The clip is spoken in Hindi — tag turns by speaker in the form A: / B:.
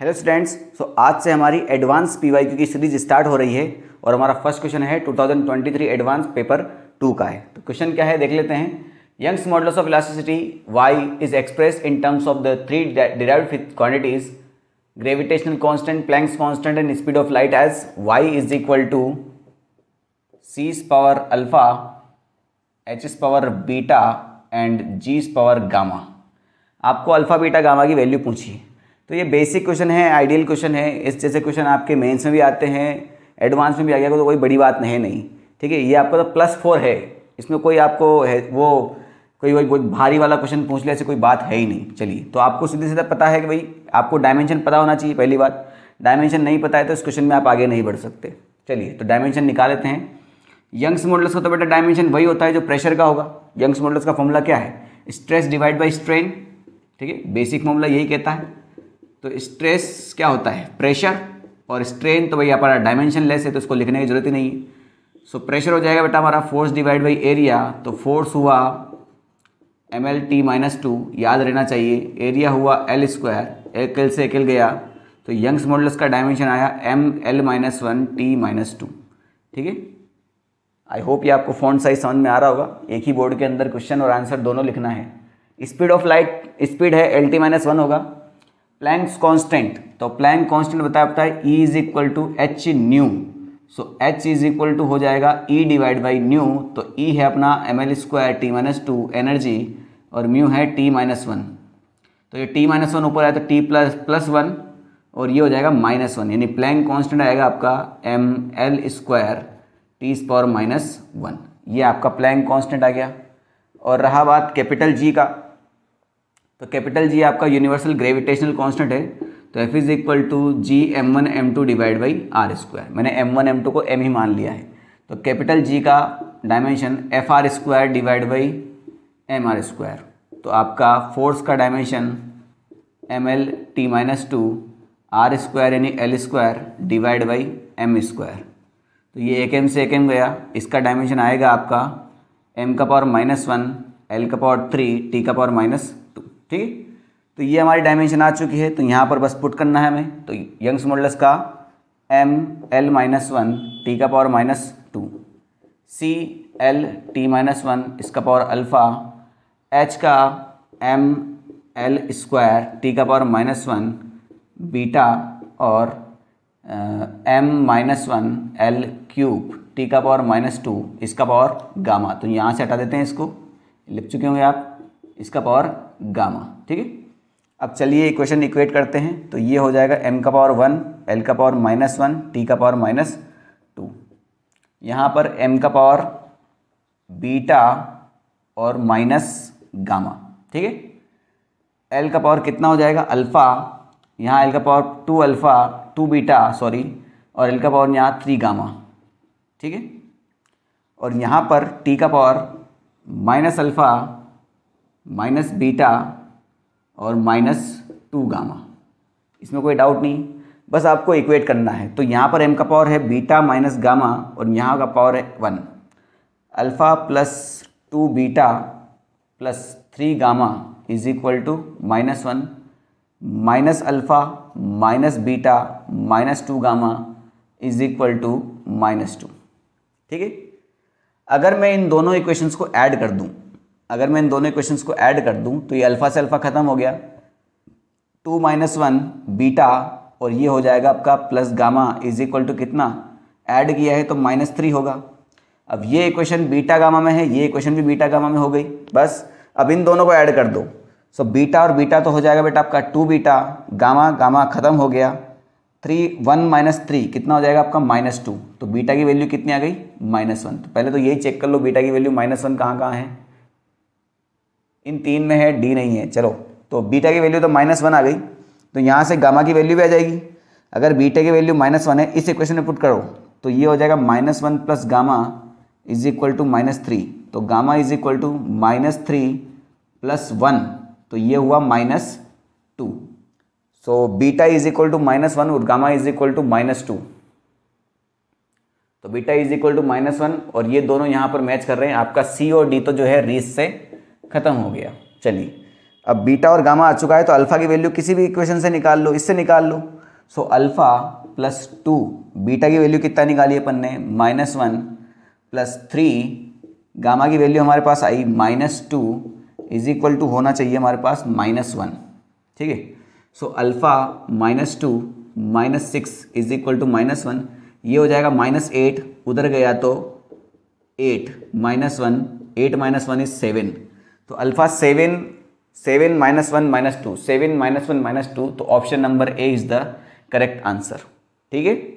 A: हेलो स्टूडेंट्स सो आज से हमारी एडवांस पी क्यू की सीरीज स्टार्ट हो रही है और हमारा फर्स्ट क्वेश्चन है 2023 एडवांस पेपर टू का है तो क्वेश्चन क्या है देख लेते हैं Young's models of elasticity Y is express in terms of the three derive quantities gravitational constant Planck's constant and speed of light as Y is equal to c's power alpha h is power beta and G is power gamma आपको अल्फा बीटा गामा की वैल्यू पूछिए तो ये बेसिक क्वेश्चन है आइडियल क्वेश्चन है इस जैसे क्वेश्चन आपके मेंस में भी आते हैं एडवांस में भी आ गया तो कोई बड़ी बात नहीं नहीं ठीक है ये आपका तो प्लस फोर है इसमें कोई आपको है वो कोई वही भारी वाला क्वेश्चन पूछ ले ऐसी कोई बात है ही नहीं चलिए तो आपको सीधे सीधा पता है कि भाई आपको डायमेंशन पता होना चाहिए पहली बात डायमेंशन नहीं पता है तो इस क्वेश्चन में आप आगे नहीं बढ़ सकते चलिए तो डायमेंशन निकाल लेते हैं यंग्स मॉडल्स का तो बेटा डायमेंशन वही होता है जो प्रेशर का होगा यंग्स मॉडल्स का फॉर्मूला क्या है स्ट्रेस डिवाइड बाई स्ट्रेन ठीक है बेसिक फॉर्मूला यही कहता है तो स्ट्रेस क्या होता है प्रेशर और स्ट्रेन तो भाई हमारा डायमेंशन लेस है तो उसको लिखने की ज़रूरत ही नहीं है सो प्रेशर हो जाएगा बेटा हमारा फोर्स डिवाइड बाई एरिया तो फोर्स हुआ M L T minus two याद रहना चाहिए एरिया हुआ एल स्क्वायर एक एल से एक एल गया तो यंग्स मॉडल्स का डायमेंशन आया M L minus one T minus two ठीक है आई होप ये आपको फोन साइज समझ में आ रहा होगा एक ही बोर्ड के अंदर क्वेश्चन और आंसर दोनों लिखना है स्पीड ऑफ लाइट स्पीड है एल टी माइनस वन होगा प्लैंक्स कांस्टेंट तो प्लैंक कांस्टेंट बताया होता है E is equal to h nu so h is equal to हो जाएगा ई डिवाइड बाई न्यू तो ई e है अपना M L square T minus two energy और म्यू है टी माइनस वन तो ये टी माइनस वन ऊपर आया तो टी प्लस प्लस वन और ये हो जाएगा माइनस वन यानी प्लैंक कॉन्स्टेंट आएगा आपका एम एल स्क्वायर टी इस पावर माइनस वन ये आपका प्लैंक कॉन्स्टेंट आ गया और रहा बात कैपिटल जी का तो कैपिटल जी आपका यूनिवर्सल ग्रेविटेशनल कांस्टेंट है तो F is equal to G M one M two divide by R square मैंने एम वन एम टू को एम ही मान लिया है तो कैपिटल जी का dimension F R square divide by M R square तो आपका फोर्स का dimension M L T minus two R square यानी L square divide by M square तो ये एक एम से एक एम गया इसका डायमेंशन आएगा आपका एम का पावर माइनस वन एल का पावर थ्री टी का पावर माइनस ठीक है तो ये हमारी डायमेंशन आ चुकी है तो यहाँ पर बस पुट करना है हमें तो यंग्स मॉडल्स का M L minus one T का power minus two C L T minus one इसका पावर अल्फ़ा एच का एम एल स्क्वायर टी का पावर माइनस वन बीटा और M minus one L cube T का पावर माइनस टू इसका पावर गामा तो यहाँ से हटा देते हैं इसको लिख चुके होंगे आप इसका पावर गामा ठीक है अब चलिए इक्वेशन इक्वेट करते हैं तो ये हो जाएगा एम का पावर वन एल का पावर माइनस वन टी का पावर माइनस टू यहाँ पर एम का पावर बीटा और माइनस गामा ठीक है एल का पावर कितना हो जाएगा अल्फ़ा यहाँ एल का power two alpha two beta sorry और एल का पावर यहाँ थ्री गामा ठीक है और यहाँ पर टी का power minus alpha minus beta और माइनस टू गामा इसमें कोई डाउट नहीं बस आपको इक्वेट करना है तो यहाँ पर एम का पावर है बीटा माइनस गामा और यहाँ का पावर है one alpha plus two beta plus three gamma is equal to minus one minus alpha minus beta minus two gamma is equal to minus two ठीक है अगर मैं इन दोनों इक्वेशंस को ऐड कर दूं अगर मैं इन दोनों क्वेश्चन को ऐड कर दूँ तो ये अल्फ़ा से अल्फ़ा ख़त्म हो गया टू माइनस वन बीटा और ये हो जाएगा आपका plus gamma is equal to कितना ऐड किया है तो माइनस थ्री होगा अब ये इक्वेशन बीटा गामा में है ये इक्वेशन भी बीटा गामा में हो गई बस अब इन दोनों को ऐड कर दो सो बीटा और बीटा तो हो जाएगा बेटा आपका टू बीटा गामा गामा ख़त्म हो गया थ्री वन माइनस थ्री कितना हो जाएगा आपका माइनस टू तो बीटा की वैल्यू कितनी आ गई माइनस वन तो पहले तो यही चेक कर लो बीटा की वैल्यू माइनस वन कहाँ कहाँ है इन तीन में है डी नहीं है चलो तो बीटा की वैल्यू तो माइनस वन आ गई तो यहाँ से गामा की वैल्यू भी आ जाएगी अगर बीटा की वैल्यू माइनस वन है इस इक्वेशन में पुट करो तो ये हो जाएगा minus one plus gamma is equal to minus three तो gamma is equal to minus three plus one तो ये हुआ minus two so beta is equal to minus one और gamma is equal to minus two तो beta is equal to minus one और ये दोनों यहाँ पर मैच कर रहे हैं आपका सी और डी तो जो है रीस से खत्म हो गया चलिए अब बीटा और गामा आ चुका है तो अल्फ़ा की वैल्यू किसी भी इक्वेशन से निकाल लो इससे निकाल लो so alpha plus two beta की वैल्यू कितना निकाली अपन ने minus one plus three gamma की वैल्यू हमारे पास आई minus two is equal to होना चाहिए हमारे पास माइनस वन ठीक है so alpha minus two minus six is equal to minus one ये हो जाएगा माइनस एट उधर गया तो eight minus one eight minus one is seven तो alpha seven seven minus one minus two seven minus one minus two तो option number A is the correct answer ठीक है